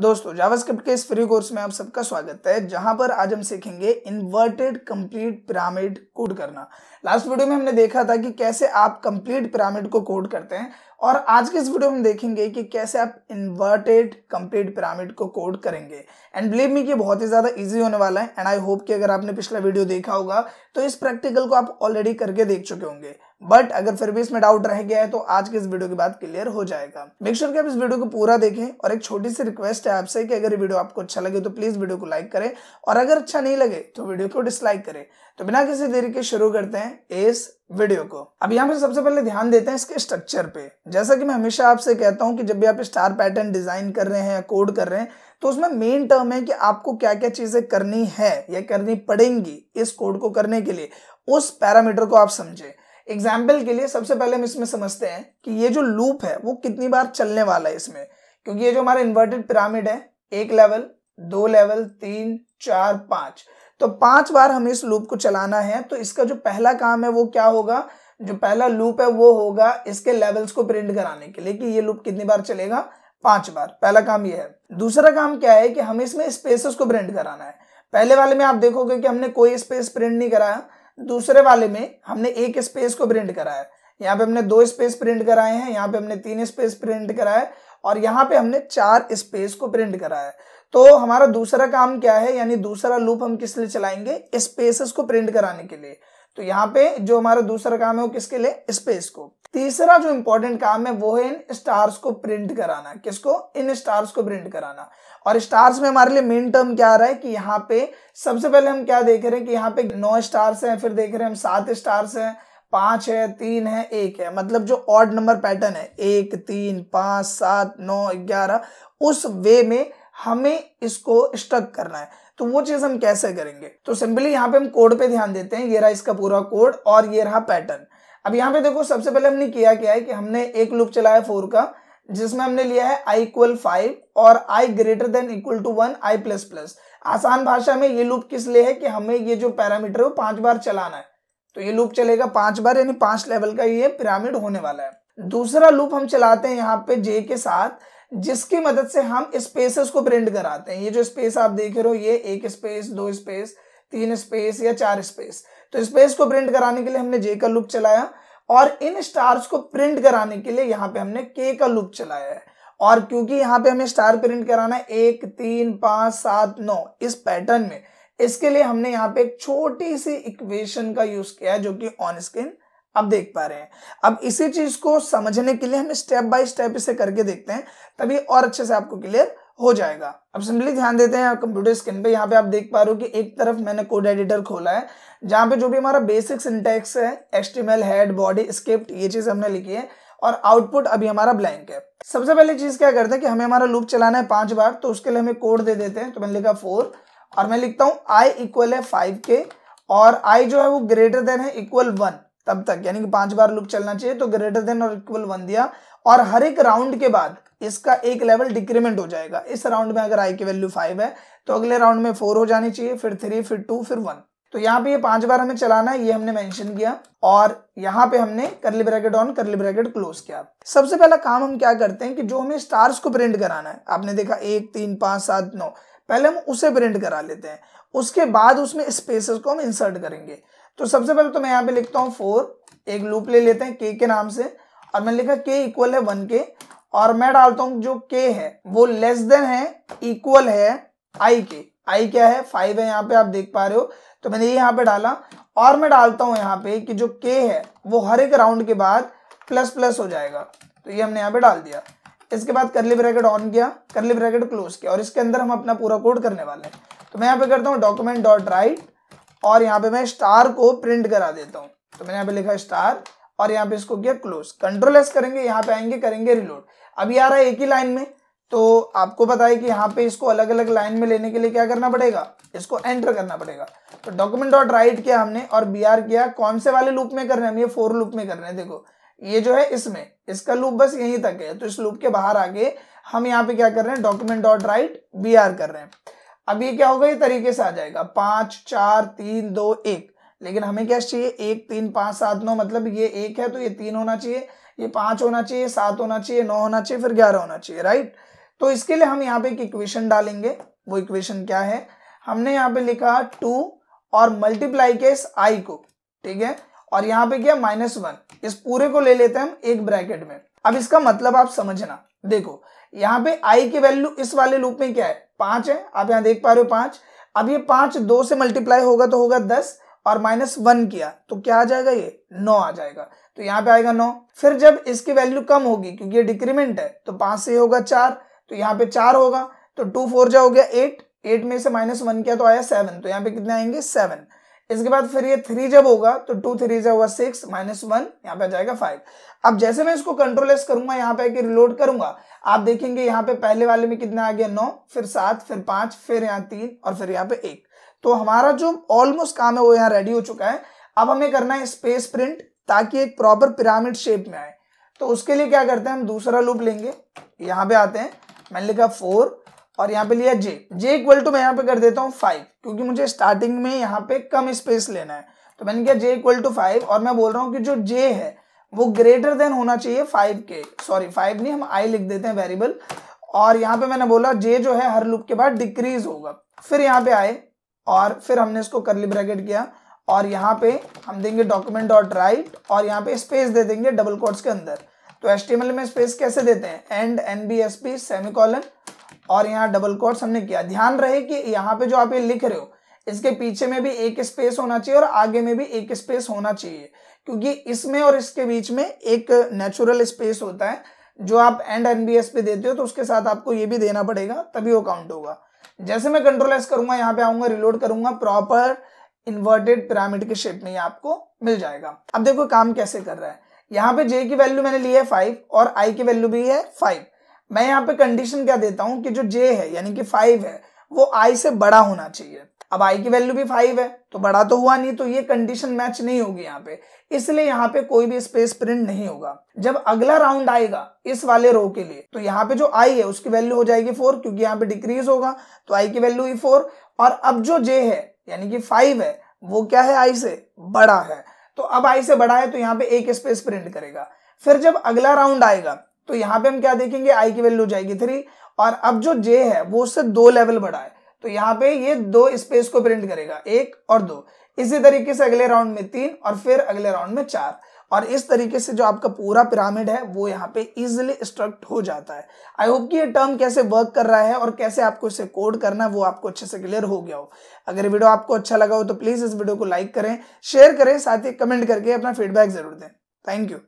दोस्तों जावास्क्रिप्ट के इस फ्री कोर्स में आप सबका स्वागत है जहां पर आज हम सीखेंगे इन्वर्टेड कंप्लीट पिरामिड कोड करना लास्ट वीडियो में हमने देखा था कि कैसे आप कंप्लीट पिरामिड को कोड करते हैं और आज के इस वीडियो में देखेंगे कि कैसे आप इन्वर्टेड कंप्लीट पिरामिड को कोड करेंगे एंड बिलीव मी कि बहुत ही ज़्यादा इजी होने वाला है एंड आई होप कि अगर आपने पिछला वीडियो देखा होगा तो इस प्रैक्टिकल को आप ऑलरेडी करके देख चुके होंगे बट अगर फिर भी इसमें डाउट रह गया है तो आज के इस वीडियो के बाद क्लियर हो जाएगा मेक श्योर sure कि आप इस वीडियो को पूरा देखें और एक छोटी सी रिक्वेस्ट है आपसे कि अगर वीडियो आपको अच्छा लगे तो प्लीज वीडियो को लाइक करें और अगर अच्छा नहीं लगे तो वीडियो को डिसलाइक करें तो बिना किसी देरी के शुरू करते हैं इस वीडियो को अब यहाँ पे सबसे पहले ध्यान देते हैं इसके स्ट्रक्चर पे जैसा कि मैं हमेशा आपसे कहता हूँ कि जब भी आप स्टार पैटर्न डिजाइन कर रहे हैं या कोड कर रहे हैं तो उसमें मेन टर्म है कि आपको क्या क्या चीजें करनी है या करनी पड़ेंगी इस कोड को करने के लिए उस पैरामीटर को आप समझें एग्जाम्पल के लिए सबसे पहले हम इसमें समझते हैं कि ये जो लूप है वो कितनी बार चलने वाला है इसमें क्योंकि ये जो हमारा इन्वर्टेड पिरामिड है एक लेवल दो लेवल तीन चार पांच तो पांच बार हमें इस लूप को चलाना है तो इसका जो पहला काम है वो क्या होगा जो पहला लूप है वो होगा इसके लेवल्स को प्रिंट कराने के लिए कि ये लूप कितनी बार चलेगा पांच बार पहला काम ये है दूसरा काम क्या है कि हमें इसमें स्पेसेस को प्रिंट कराना है पहले वाले में आप देखोगे कि हमने कोई स्पेस प्रिंट नहीं कराया दूसरे वाले में हमने एक स्पेस को प्रिंट कराया यहाँ पे हमने दो स्पेस प्रिंट कराए हैं यहाँ पे हमने तीन स्पेस प्रिंट कराया और यहाँ पे हमने चार स्पेस को प्रिंट कराया तो हमारा दूसरा काम क्या है यानी दूसरा लूप हम किस लिए चलाएंगे स्पेसेस को प्रिंट कराने के लिए तो यहाँ पे जो हमारा दूसरा काम है वो किसके लिए स्पेस को तीसरा जो इंपॉर्टेंट काम है वो है इन स्टार्स को प्रिंट कराना किसको इन स्टार्स को प्रिंट कराना और स्टार्स में हमारे लिए मेन टर्म क्या आ रहा है कि यहाँ पे सबसे पहले हम क्या देख रहे हैं कि यहाँ पे नौ स्टार्स हैं फिर देख रहे हैं हम सात स्टार्स हैं पांच है तीन है एक है मतलब जो ऑड नंबर पैटर्न है एक तीन पांच सात नौ ग्यारह उस वे में हमें इसको स्टक करना है तो वो चीज हम कैसे करेंगे तो सिंपली यहाँ पे हम कोड पे ध्यान देते हैं ये रहा इसका पूरा कोड और ये रहा पैटर्न अब यहाँ पे देखो सबसे पहले हमने किया क्या है कि हमने एक लूप चलाया फोर का जिसमें हमने लिया है आई इक्वल फाइव और I greater than equal to one I plus plus आसान भाषा में ये लूप किस लिए है कि हमें ये जो पैरामीटर है वो पांच बार चलाना है तो ये लूप चलेगा पांच बार यानी पांच लेवल का ये पिरामिड होने वाला है दूसरा लूप हम चलाते हैं यहाँ पे जे के साथ जिसकी मदद से हम स्पेसेस को प्रिंट कराते हैं ये जो स्पेस आप देख रहे हो ये एक स्पेस दो स्पेस तीन स्पेस या चार स्पेस तो स्पेस को प्रिंट कराने के लिए हमने जे का लूप चलाया और इन स्टार्स को प्रिंट कराने के लिए यहाँ पे हमने के का लूप चलाया है और क्योंकि यहाँ पे हमें स्टार प्रिंट कराना है एक तीन पांच सात नौ इस पैटर्न में इसके लिए हमने यहाँ पे एक छोटी सी इक्वेशन का यूज किया है जो कि ऑन स्क्रीन आप देख पा रहे हैं अब इसी चीज को समझने के लिए हम स्टेप बाय स्टेप इसे करके देखते हैं तभी और अच्छे से आपको क्लियर हो जाएगा अब सिंपली ध्यान देते हैं कंप्यूटर स्क्रीन पे यहाँ पे आप देख पा रहे हो कि एक तरफ मैंने कोड एडिटर खोला है जहाँ पे जो भी हमारा बेसिक सिंटेक्स है एस्टिमेल हेड बॉडी स्क्रिप्ट ये चीज़ हमने लिखी है और आउटपुट अभी हमारा ब्लैंक है सबसे पहले चीज़ क्या करते हैं कि हमें हमारा लूप चलाना है पांच बार तो उसके लिए हमें कोड दे देते हैं तो मैंने लिखा फोर और मैं लिखता हूँ आई इक्वल है फाइव के और आई जो है वो ग्रेटर देन है इक्वल वन तब तक यानी कि पांच बार लूप चलना चाहिए तो ग्रेटर देन और इक्वल वन दिया और हर एक राउंड के बाद इसका एक लेवल डिक्रीमेंट हो जाएगा इस राउंड में अगर आई की वैल्यू फाइव है तो अगले राउंड में फोर हो जानी चाहिए फिर थ्री फिर टू फिर वन तो यहाँ पे ये पांच बार हमें चलाना है ये हमने मेंशन किया और यहाँ पे हमने curly bracket on curly bracket close किया सबसे पहला काम हम क्या करते हैं कि जो हमें स्टार्स को प्रिंट कराना है आपने देखा एक तीन पांच सात नौ पहले हम उसे प्रिंट करा लेते हैं उसके बाद उसमें स्पेसेस को हम इंसर्ट करेंगे तो सबसे पहले तो मैं यहाँ पे लिखता हूँ फोर एक लूप ले लेते हैं के के नाम से और मैंने लिखा के इक्वल है वन के और मैं डालता हूं जो के है वो लेस देन है इक्वल है आई के आई क्या है फाइव है यहाँ पे आप देख पा रहे हो तो मैंने ये यहाँ पे डाला और मैं डालता हूं यहाँ पे कि जो के है वो हर एक राउंड के बाद प्लस प्लस हो जाएगा तो ये हमने यहाँ पे डाल दिया इसके बाद करली ब्रैकेट ऑन किया करली ब्रैकेट क्लोज किया और इसके अंदर हम अपना पूरा कोड करने वाले हैं तो मैं यहाँ पे करता हूँ डॉक्यूमेंट डॉट राइट और यहाँ पे मैं स्टार को प्रिंट करा देता हूँ तो मैंने यहाँ पे लिखा स्टार और यहाँ पे इसको किया क्लोज कंट्रोल एस करेंगे यहाँ पे आएंगे करेंगे रिलोड अभी आ रहा है एक ही लाइन में तो आपको पता है कि यहाँ पे इसको अलग अलग लाइन में लेने के लिए क्या करना पड़ेगा इसको एंटर करना पड़ेगा तो डॉक्यूमेंट डॉट राइट किया हमने और बी आर किया कौन से वाले लूप में कर रहे हैं हम ये फोर लूप में कर रहे हैं देखो ये जो है इसमें इसका लूप बस यहीं तक है तो इस लूप के बाहर आके हम यहाँ पे क्या कर रहे हैं document dot write B R कर रहे हैं अब ये क्या होगा ये तरीके से आ जाएगा पांच चार तीन दो एक लेकिन हमें क्या चाहिए एक तीन पांच सात नौ मतलब ये एक है तो ये तीन होना चाहिए ये पांच होना चाहिए सात होना चाहिए नौ होना चाहिए फिर ग्यारह होना चाहिए राइट तो इसके लिए हम यहाँ पे एक इक्वेशन डालेंगे वो इक्वेशन क्या है हमने यहाँ पे लिखा टू और मल्टीप्लाई के इस आई को ठीक है और यहाँ पे क्या माइनस वन इस पूरे को ले लेते हैं हम एक ब्रैकेट में अब इसका मतलब आप समझना देखो यहाँ पे आई की वैल्यू इस वाले लूप में क्या है पांच है आप यहाँ देख पा रहे हो पांच अब ये पांच दो से मल्टीप्लाई होगा तो होगा दस और माइनस वन किया तो क्या आ जाएगा ये नौ आ जाएगा तो यहाँ पे आएगा नौ फिर जब इसकी वैल्यू कम होगी क्योंकि ये डिक्रीमेंट है तो पांच से होगा चार तो यहाँ पे चार होगा तो टू फोर जा हो गया एट एट में से माइनस वन किया तो आया सेवन तो यहाँ पे कितने आएंगे सेवन इसके बाद फिर ये थ्री जब होगा तो टू थ्री जब हुआ सिक्स माइनस वन यहाँ पे आ जाएगा फाइव अब जैसे मैं इसको कंट्रोल एस करूंगा यहाँ पे आके रिलोड करूंगा आप देखेंगे यहाँ पे पहले वाले में कितना आ गया नौ फिर सात फिर पांच फिर यहाँ तीन और फिर यहाँ पे एक तो हमारा जो ऑलमोस्ट काम है वो यहाँ रेडी हो चुका है अब हमें करना है स्पेस प्रिंट ताकि एक प्रॉपर पिरामिड शेप में आए तो उसके लिए क्या करते हैं हम दूसरा लूप लेंगे यहाँ पे आते हैं मैंने लिखा फोर और यहाँ पे लिया जे जे इक्वल टू मैं यहाँ पे कर देता हूँ फाइव क्योंकि मुझे स्टार्टिंग में यहाँ पे कम स्पेस लेना है तो मैंने किया जे इक्वल टू फाइव और मैं बोल रहा हूँ कि जो जे है वो ग्रेटर देन होना चाहिए फाइव के सॉरी फाइव नहीं हम आई लिख देते हैं वेरिएबल और यहाँ पे मैंने बोला जे जो है हर लूप के बाद डिक्रीज होगा फिर यहाँ पे आए और फिर हमने इसको करली ब्रैकेट किया और यहाँ पे हम देंगे डॉक्यूमेंट डॉट राइट और यहाँ पे स्पेस दे देंगे डबल कोट्स के अंदर तो एस में स्पेस कैसे देते हैं and N B S P semicolon और यहाँ डबल कोट्स हमने किया ध्यान रहे कि यहाँ पे जो आप ये लिख रहे हो इसके पीछे में भी एक स्पेस होना चाहिए और आगे में भी एक स्पेस होना चाहिए क्योंकि इसमें और इसके बीच में एक नेचुरल स्पेस होता है जो आप एंड एस पी देते हो तो उसके साथ आपको ये भी देना पड़ेगा तभी वो काउंट होगा जैसे मैं कंट्रोल एस करूंगा यहाँ पे आऊंगा रिलोड करूंगा प्रॉपर इन्वर्टेड पिरामिड के शेप में ये आपको मिल जाएगा अब देखो काम कैसे कर रहा है यहाँ पे जे की वैल्यू मैंने ली है फाइव और आई की वैल्यू भी है फाइव मैं यहाँ पे कंडीशन क्या देता हूँ कि जो जे है यानी कि फाइव है वो आई से बड़ा होना चाहिए अब आई की वैल्यू भी फाइव है तो बड़ा तो हुआ नहीं तो ये कंडीशन मैच नहीं होगी यहाँ पे इसलिए यहाँ पे कोई भी स्पेस प्रिंट नहीं होगा जब अगला राउंड आएगा इस वाले रो के लिए तो यहाँ पे जो आई है उसकी वैल्यू हो जाएगी फोर क्योंकि यहाँ पे डिक्रीज होगा तो आई की वैल्यू ही फोर और अब जो जे है यानी कि फाइव है वो क्या है आई से बड़ा है तो अब आई से बड़ा है तो यहाँ पे एक स्पेस प्रिंट करेगा फिर जब अगला राउंड आएगा तो यहाँ पे हम क्या देखेंगे आई की वैल्यू जाएगी थ्री और अब जो जे है वो उससे दो लेवल बड़ा है तो यहाँ पे ये दो स्पेस को प्रिंट करेगा एक और दो इसी तरीके से अगले राउंड में तीन और फिर अगले राउंड में चार और इस तरीके से जो आपका पूरा पिरामिड है वो यहाँ पे इजिली स्ट्रक्ट हो जाता है आई होप कि ये टर्म कैसे वर्क कर रहा है और कैसे आपको इसे कोड करना है वो आपको अच्छे से क्लियर हो गया हो अगर वीडियो आपको अच्छा लगा हो तो प्लीज़ इस वीडियो को लाइक करें शेयर करें साथ ही कमेंट करके अपना फीडबैक जरूर दें थैंक यू